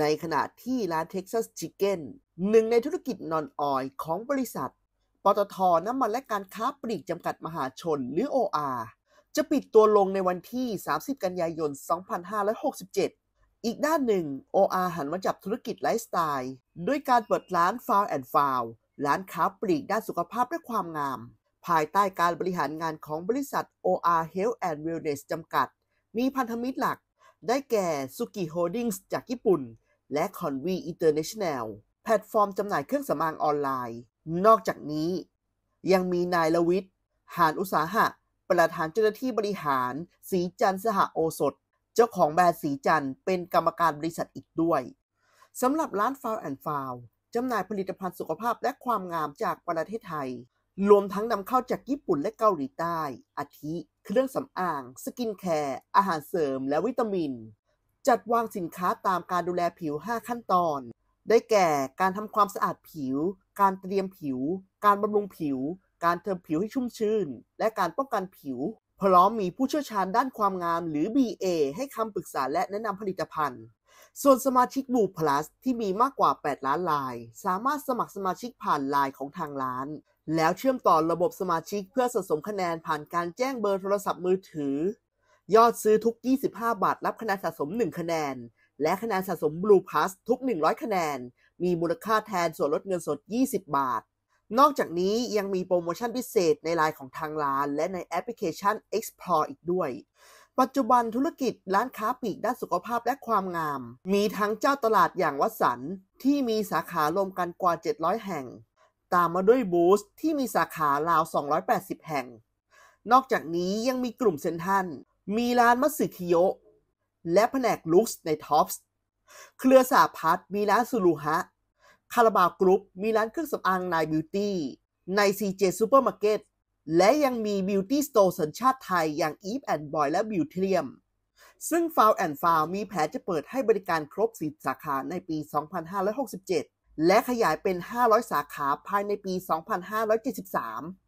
ในขณะที่ร้าน Texas Chicken หนึ่งในธุรกิจนอนออยของบริษัทปตทน้ำมันและการค้าปลีกจำกัดมหาชน หรือ OR จะปิดตัวลงในวันที่ 30 กันยายน2567 อีกด้านหนึ่ง OR หันมาจับธุรกิจไลฟ์สไตล์ด้วยการเปิดร้าน f าวแอนด์ฟาวร้านค้าปลีกด้านสุขภาพและความงาม ภายใต้การบริหารงานของบริษัท OR Health and Wellness จำกัด มีพันธมิตรหลักได้แก่ Suki Holdings จากญี่ปุ่นและ c o n v ีอ International แพลตฟอร์มจำหน่ายเครื่องสำอางออนไลน์ นอกจากนี้ ยังมีนายลวิทย์หานอุตสาหะ ประธานเจ้าหน้าที่บริหาร สีจันสหโอสถ เจ้าของแบรนด์สีจันเป็นกรรมการบริษัทอีกด้วยสำหรับร้านฟาวแอนฟาวจำหน่ายผลิตภัณฑ์สุขภาพและความงามจากประเทศไทย รวมทั้งนำเข้าจากญี่ปุ่นและเกาหลีใต้อาทิ เครื่องสำอาง สกินแคร์อาหารเสริม และวิตามินจัดวางสินค้าตามการดูแลผิว 5 ขั้นตอน ได้แก่การทำความสะอาดผิว การเตรียมผิว การบำรุงผิว การเติมผิวให้ชุ่มชื้น และการป้องกันผิว พร้อมมีผู้เชี่ยวชาญด้านความงามหรือ BA ให้คำปรึกษาและแนะนำผลิตภัณฑ์ ส่วนสมาชิกบูพลัสที่มีมากกว่า 8 ล้านลาย สามารถสมัครสมาชิกผ่านไลน์ของทางร้าน แล้วเชื่อมต่อระบบสมาชิกเพื่อสะสมคะแนนผ่านการแจ้งเบอร์โทรศัพท์มือถือยอดซื้อทุก 25 บาท รับคะแนนสะสม 1 คะแนน และคะแนนสะสม Blue Pass ทุก 100 คะแนน มีมูลค่าแทนส่วนลดเงินสด 20 บาท นอกจากนี้ยังมีโปรโมชั่นพิเศษในไลน์ของทางร้าน และในแอปพลิเคชัน Explore อีกด้วย ปัจจุบันธุรกิจร้านค้าปลีกด้านสุขภาพและความงาม มีทั้งเจ้าตลาดอย่างวัสัน ที่มีสาขารวมกันกว่า 700 แห่ง ตามมาด้วยบูสที่มีสาขาราว 280 แห่ง นอกจากนี้ยังมีกลุ่มเซนทันมีร้านมัสึคิโยและแผนกลุกส์ในท็อปส์ เครือสาพัฒมีร้านสุรุฮะคาราบาวกรุ๊ปมีร้านเครื่องสำอางนายบิวตี้ใน CJ Supermarket และยังมีบิวตี้สโตร์สัญชาติไทยอย่างอีฟแอนด์บอยและบิวเทียมซึ่งฟาวแอนด์ฟาวมีแผนจะเปิดให้บริการครบ10สาขาในปี 2567 และขยายเป็น 500 สาขาภายในปี 2573